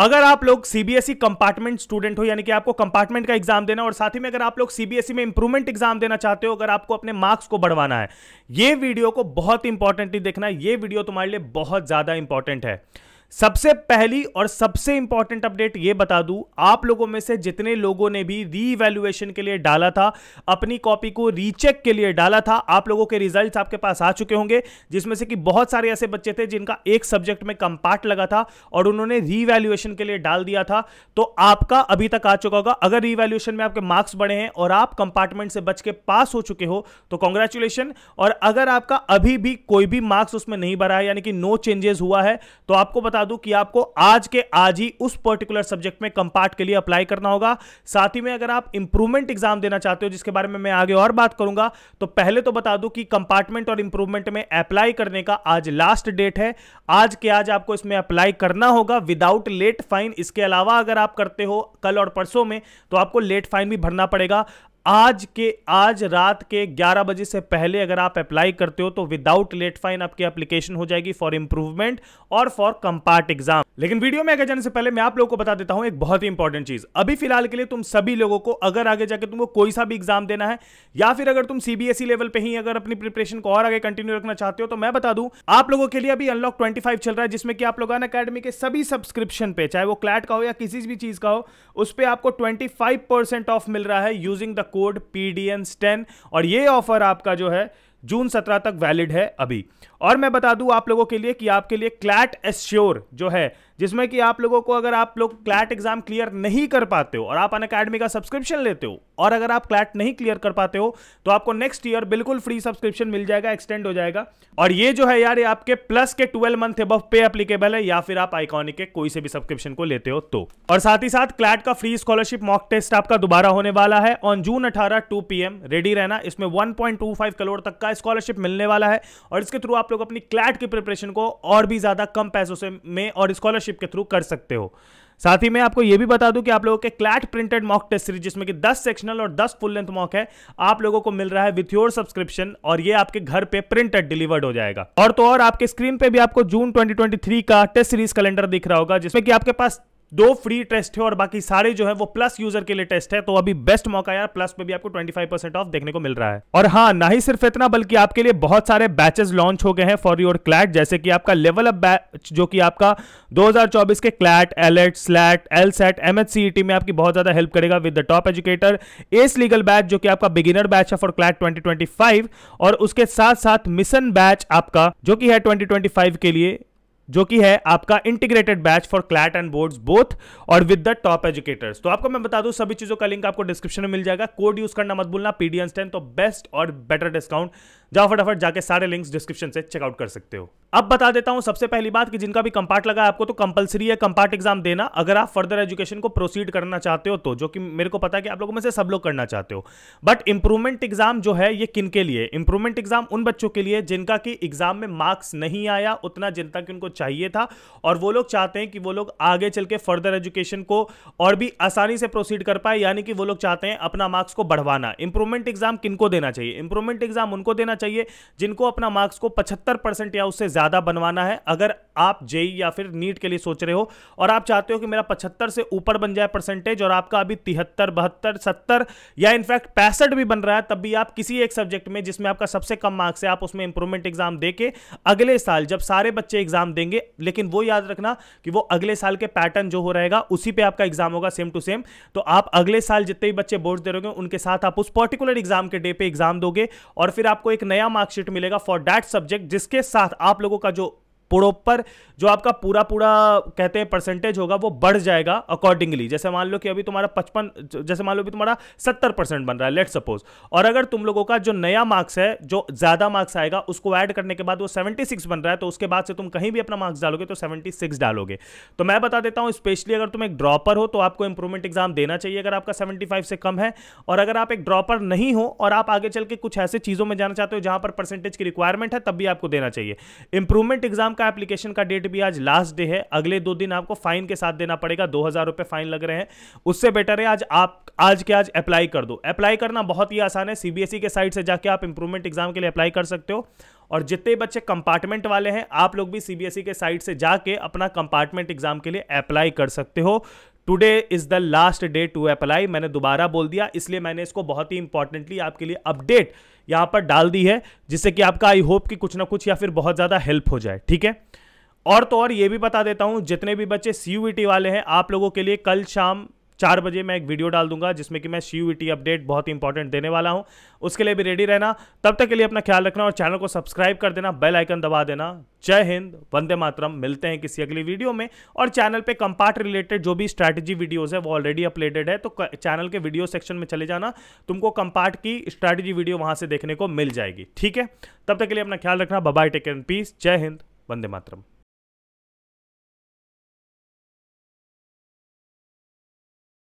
अगर आप लोग सीबीएसई कंपार्टमेंट स्टूडेंट हो यानी कि आपको कंपार्टमेंट का एग्जाम देना और साथ ही में अगर आप लोग सीबीएसई e में इंप्रूवमेंट एग्जाम देना चाहते हो अगर आपको अपने मार्क्स को बढ़वाना है ये वीडियो को बहुत इंपॉर्टेंटली देखना ये वीडियो तुम्हारे लिए बहुत ज्यादा इंपॉर्टेंट है सबसे पहली और सबसे इंपॉर्टेंट अपडेट ये बता दूं आप लोगों में से जितने लोगों ने भी रीवैल्यूएशन के लिए डाला था अपनी कॉपी को रीचेक के लिए डाला था आप लोगों के रिजल्ट्स आपके पास आ चुके होंगे जिसमें से कि बहुत सारे ऐसे बच्चे थे जिनका एक सब्जेक्ट में कम पार्ट लगा था और उन्होंने रीवैल्यूएशन के लिए डाल दिया था तो आपका अभी तक आ चुका होगा अगर रीवैल्यूएशन में आपके मार्क्स बढ़े हैं और आप कंपार्टमेंट से बच के पास हो चुके हो तो कॉन्ग्रेचुलेशन और अगर आपका अभी भी कोई भी मार्क्स उसमें नहीं बढ़ा है यानी कि नो चेंजेस हुआ है तो आपको बता बता दूं कि आपको आज के आज ही उस पर्टिकुलर सब्जेक्ट में कंपार्ट के लिए अप्लाई करना होगा साथ ही में अगर आप इंप्रूवमेंट एग्जाम देना चाहते हो जिसके बारे में मैं आगे और बात करूंगा तो पहले तो बता दूं कि कंपार्टमेंट और इंप्रूवमेंट में अप्लाई करने का आज लास्ट डेट है आज के आज आपको इसमें अप्लाई करना होगा विदाउट लेट फाइन इसके अलावा अगर आप करते हो कल और परसों में तो आपको लेट फाइन भी भरना पड़ेगा आज के आज रात के 11 बजे से पहले अगर आप अप्लाई करते हो तो विदाउट लेट फाइन आपकी एप्लीकेशन हो जाएगी फॉर इंप्रूवमेंट और फॉर कंपार्ट एग्जाम लेकिन वीडियो में आगे जाने से पहले मैं आप लोगों को बता देता हूं एक बहुत ही इंपॉर्टेंट चीज अभी फिलहाल के लिए तुम सभी लोगों को अगर आगे जाके तुमको कोई सा भी एग्जाम देना है या फिर अगर तुम सीबीएसई लेवल e पे ही अगर अपनी प्रिपरेशन को और आगे कंटिन्यू रखना चाहते हो तो मैं बता दू आप लोगों के लिए अभी अनलॉक ट्वेंटी चल रहा है जिसमें कि आप लोग अन अकेडमी के सभी सब्सक्रिप्शन पे चाहे वो क्लैट का हो या किसी भी चीज का हो उस पर आपको ट्वेंटी ऑफ मिल रहा है using the code P D N स्टेन और ये ऑफर आपका जो है जून सत्रह तक वैलिड है अभी और मैं बता दूं आप लोगों के लिए कि आपके लिए क्लैट एश्योर जो है जिसमें कि आप लोगों को अगर आप लोग क्लैट एग्जाम क्लियर नहीं कर पाते हो और आप अन अकेडमी का सब्सक्रिप्शन लेते हो और अगर आप क्लैट नहीं क्लियर कर पाते हो तो आपको नेक्स्ट ईयर बिल्कुल फ्री सब्सक्रिप्शन मिल जाएगा एक्सटेंड हो जाएगा और ये जो है यार ये आपके प्लस के ट्वेल्व मंथ एबव पे अपलीकेबल है या फिर आप आइकॉनिक के कोई से भी सब्सक्रिप्शन को लेते हो तो और साथ ही साथ क्लैट का फ्री स्कॉलरशिप मॉक टेस्ट आपका दोबारा होने वाला है ऑन जून अठारह टू पी रेडी रहना इसमें वन करोड़ तक का स्कॉलरशिप मिलने वाला है और इसके थ्रू आप लोग अपनी क्लैट की प्रिपरेशन को और भी ज़्यादा कम पैसों से में और स्कॉलरशिप के थ्रू कर सकते हो साथ ही मैं आपको यह भी बता दूं कि आप लोगों के CLAT printed mock test series जिसमें कि 10 सेक्शनल और 10 फुल लेंथ मॉक है आप लोगों को मिल रहा है विथ योर सब्सक्रिप्शन और ये आपके घर पे प्रिंटेड डिलीवर्ड हो जाएगा और तो और आपके स्क्रीन पे भी आपको जून 2023 का टेस्ट सीरीज कैलेंडर दिख रहा होगा जिसमें कि आपके पास दो फ्री टेस्ट है और बाकी सारे जो है वो प्लस यूजर के लिए टेस्ट है तो अभी बेस्ट मौका यार प्लस में भी आपको 25% ऑफ देखने को मिल रहा है और हाँ ना ही सिर्फ इतना बल्कि आपके लिए बहुत सारे बैचेस लॉन्च हो गए हैं फॉर योर क्लैट जैसे कि आपका लेवल अप बैच जो कि आपका 2024 के CLAT AILET SLAT LSAT एम में आपकी बहुत ज्यादा हेल्प करेगा with the top educators legal batch जो कि आपका बिगिनर बैच है फॉर क्लैट ट्वेंटी और उसके साथ साथ मिशन बैच आपका जो कि है ट्वेंटी के लिए जो कि है आपका integrated batch for CLAT and boards both और विद द टॉप एजुकेटर्स तो आपको मैं बता दूं सभी चीजों का लिंक आपको डिस्क्रिप्शन में मिल जाएगा कोड यूज करना मत भूलना पीडीएस टेन तो बेस्ट और बेटर डिस्काउंट जाओ फटाफट जाके सारे लिंक्स डिस्क्रिप्शन से चेकआउट कर सकते हो अब बता देता हूं सबसे पहली बात कि जिनका भी कंपार्ट लगा आपको तो कंपलसरी है कंपार्ट एग्जाम देना अगर आप फर्दर एजुकेशन को प्रोसीड करना चाहते हो तो जो कि मेरे को पता है कि आप लोगों में से सब लोग करना चाहते हो बट इंप्रूवमेंट एग्जाम जो है ये किन के लिए इंप्रूवमेंट एग्जाम उन बच्चों के लिए जिनका कि एग्जाम में मार्क्स नहीं आया उतना जिनता कि उनको चाहिए था और वो लोग चाहते हैं कि वो लोग आगे चल के फर्दर एजुकेशन को और भी आसानी से प्रोसीड कर पाए यानी कि वो लोग चाहते हैं अपना मार्क्स को बढ़वाना इंप्रूवमेंट एग्जाम किनको देना चाहिए इंप्रूवमेंट एग्जाम उनको देना चाहिए जिनको अपना मार्क्स को पचहत्तर या उससे ज़्यादा बनवाना है अगर आप जेई या फिर नीट के लिए सोच रहे हो और आप चाहते हो कि मेरा पचहत्तर से ऊपर बन जाए परसेंटेज और आपका अभी तिहत्तर बहत्तर सत्तर या इनफैक्ट पैंसठ भी बन रहा है तब भी आप किसी एक सब्जेक्ट में जिसमें आपका सबसे कम मार्क्स है आप उसमें इंप्रूवमेंट एग्जाम दे के अगले साल जब सारे बच्चे एग्जाम देंगे लेकिन वो याद रखना कि वो अगले साल के पैटर्न जो हो रहेगा उसी पर आपका एग्जाम होगा सेम टू सेम तो आप अगले साल जितने भी बच्चे बोर्ड दे रहे उनके साथ आप उस पर्टिकुलर एग्जाम के डे पे एग्जाम दोगे और फिर आपको एक नया मार्कशीट मिलेगा फॉर दैट सब्जेक्ट जिसके साथ आप लोग लोगों का जो प्रोपर जो आपका पूरा पूरा कहते हैं परसेंटेज होगा वो बढ़ जाएगा अकॉर्डिंगली जैसे मान लो कि अभी तुम्हारा पचपन जैसे मान लो अभी तुम्हारा सत्तर परसेंट बन रहा है लेट सपोज और अगर तुम लोगों का जो नया मार्क्स है जो ज्यादा मार्क्स आएगा उसको ऐड करने के बाद वो सेवेंटी सिक्स बन रहा है तो उसके बाद से तुम कहीं भी अपना मार्क्स डालोगे तो सेवेंटी सिक्स डालोगे तो मैं बता देता हूँ स्पेशली अगर तुम एक ड्रॉपर हो तो आपको इंप्रूवमेंट एग्जाम देना चाहिए अगर आपका सेवेंटी फाइव से कम है और अगर आप एक ड्रॉपर नहीं हो और आप आगे चल के कुछ ऐसे चीजों में जाना चाहते हो जहां पर परसेंटेज की रिक्वायरमेंट है तब भी आपको देना चाहिए इंप्रूवमेंट एग्जाम का एप्लीकेशन का डेट भी आज लास्ट डे है अगले दो दिन आपको फाइन के साथ देना पड़ेगा दो हजार रुपए फाइन लग रहे हैं उससे बेटर है आज आप आज के आज अप्लाई कर दो अप्लाई करना बहुत ही आसान है सीबीएसई e के साइट से जाके आप इंप्रूवमेंट एग्जाम के लिए अप्लाई कर सकते हो और जितने बच्चे कंपार्टमेंट वाले हैं आप लोग भी सीबीएसई e के साइट से जाके अपना कंपार्टमेंट एग्जाम के लिए अप्लाई कर सकते हो today is the last day to apply मैंने दोबारा बोल दिया इसलिए मैंने इसको बहुत ही इंपॉर्टेंटली आपके लिए अपडेट यहां पर डाल दी है जिससे कि आपका आई होप कि कुछ ना कुछ या फिर बहुत ज़्यादा हेल्प हो जाए ठीक है और तो और ये भी बता देता हूं जितने भी बच्चे सी e वाले हैं आप लोगों के लिए कल शाम चार बजे मैं एक वीडियो डाल दूंगा जिसमें कि मैं सी यू अपडेट बहुत ही इंपॉर्टेंट देने वाला हूँ उसके लिए भी रेडी रहना तब तक के लिए अपना ख्याल रखना और चैनल को सब्सक्राइब कर देना बेल आइकन दबा देना जय हिंद वंदे मातरम मिलते हैं किसी अगली वीडियो में और चैनल पे कंपार्ट रिलेटेड जो भी स्ट्रैटेजी वीडियोस है वो ऑलरेडी अपलेटेड है तो चैनल के वीडियो सेक्शन में चले जाना तुमको कंपार्ट की स्ट्रैटेजी वीडियो वहां से देखने को मिल जाएगी ठीक है तब तक के लिए अपना ख्याल रखना बाय टेक एंड पीस जय हिंद वंदे मातरम